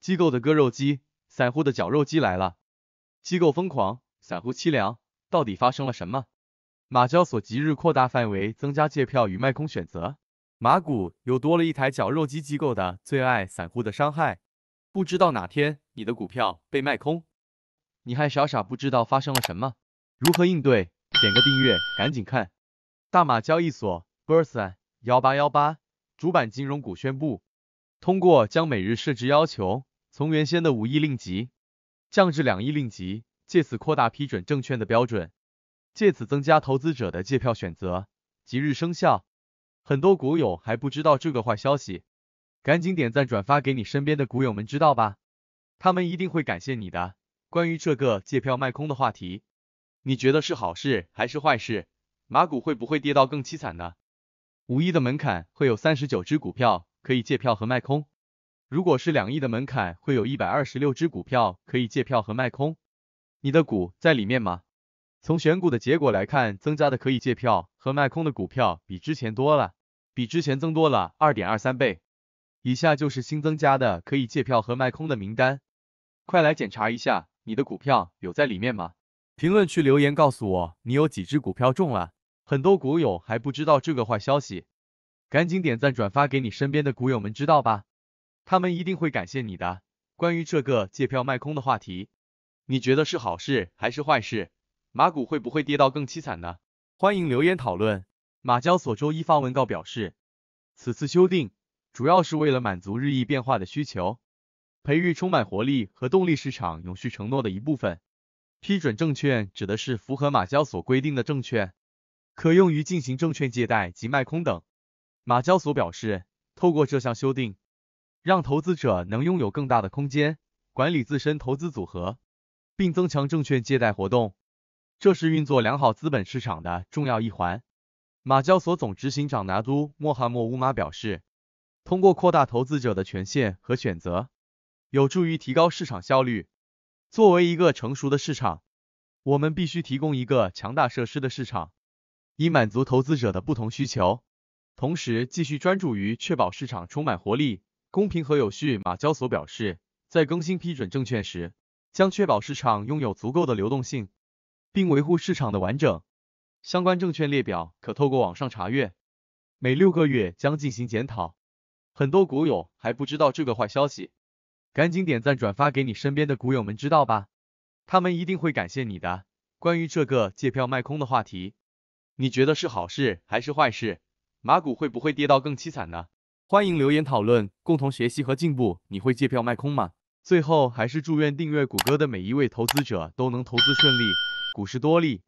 机构的割肉机，散户的绞肉机来了。机构疯狂，散户凄凉，到底发生了什么？马交所即日扩大范围，增加借票与卖空选择，马股又多了一台绞肉机。机构的最爱，散户的伤害。不知道哪天你的股票被卖空，你还傻傻不知道发生了什么，如何应对？点个订阅，赶紧看。大马交易所 Bursa 幺八幺八主板金融股宣布，通过将每日市值要求。从原先的五亿令吉降至两亿令吉，借此扩大批准证券的标准，借此增加投资者的借票选择。即日生效，很多股友还不知道这个坏消息，赶紧点赞转发给你身边的股友们知道吧，他们一定会感谢你的。关于这个借票卖空的话题，你觉得是好事还是坏事？马股会不会跌到更凄惨呢？五一的门槛会有三十九只股票可以借票和卖空。如果是两亿的门槛，会有一百二十六只股票可以借票和卖空。你的股在里面吗？从选股的结果来看，增加的可以借票和卖空的股票比之前多了，比之前增多了二点二三倍。以下就是新增加的可以借票和卖空的名单，快来检查一下你的股票有在里面吗？评论区留言告诉我你有几只股票中了。很多股友还不知道这个坏消息，赶紧点赞转发给你身边的股友们知道吧。他们一定会感谢你的。关于这个借票卖空的话题，你觉得是好事还是坏事？马股会不会跌到更凄惨呢？欢迎留言讨论。马交所周一发文告表示，此次修订主要是为了满足日益变化的需求，培育充满活力和动力市场，永续承诺的一部分。批准证券指的是符合马交所规定的证券，可用于进行证券借贷及卖空等。马交所表示，透过这项修订。让投资者能拥有更大的空间管理自身投资组合，并增强证券借贷活动，这是运作良好资本市场的重要一环。马交所总执行长拿督莫罕默乌马表示，通过扩大投资者的权限和选择，有助于提高市场效率。作为一个成熟的市场，我们必须提供一个强大设施的市场，以满足投资者的不同需求，同时继续专注于确保市场充满活力。公平和有序，马交所表示，在更新批准证券时，将确保市场拥有足够的流动性，并维护市场的完整。相关证券列表可透过网上查阅，每六个月将进行检讨。很多股友还不知道这个坏消息，赶紧点赞转发给你身边的股友们知道吧，他们一定会感谢你的。关于这个借票卖空的话题，你觉得是好事还是坏事？马股会不会跌到更凄惨呢？欢迎留言讨论，共同学习和进步。你会借票卖空吗？最后还是祝愿订阅谷歌的每一位投资者都能投资顺利，股市多利。